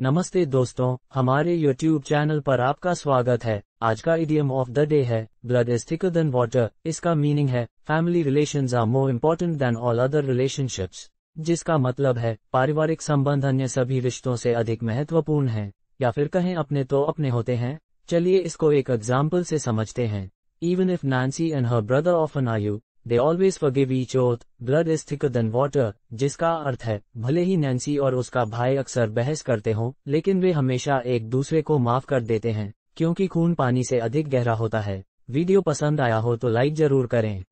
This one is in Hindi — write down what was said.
नमस्ते दोस्तों हमारे YouTube चैनल पर आपका स्वागत है आज का इडियम ऑफ द डे है blood is thicker than water इसका मीनिंग है family relation are more important than all other relationships जिसका मतलब है पारिवारिक संबंध अन्य सभी रिश्तों से अधिक महत्वपूर्ण है या फिर कहें अपने तो अपने होते हैं चलिए इसको एक एग्जाम्पल से समझते हैं even if Nancy and her brother often आयू they always forgive each other blood is thicker than water जिसका अर्थ है भले ही नैन्सी और उसका भाई अक्सर बहस करते हों लेकिन वे हमेशा एक दूसरे को माफ कर देते हैं क्योंकि खून पानी से अधिक गहरा होता है वीडियो पसंद आया हो तो लाइक जरूर करें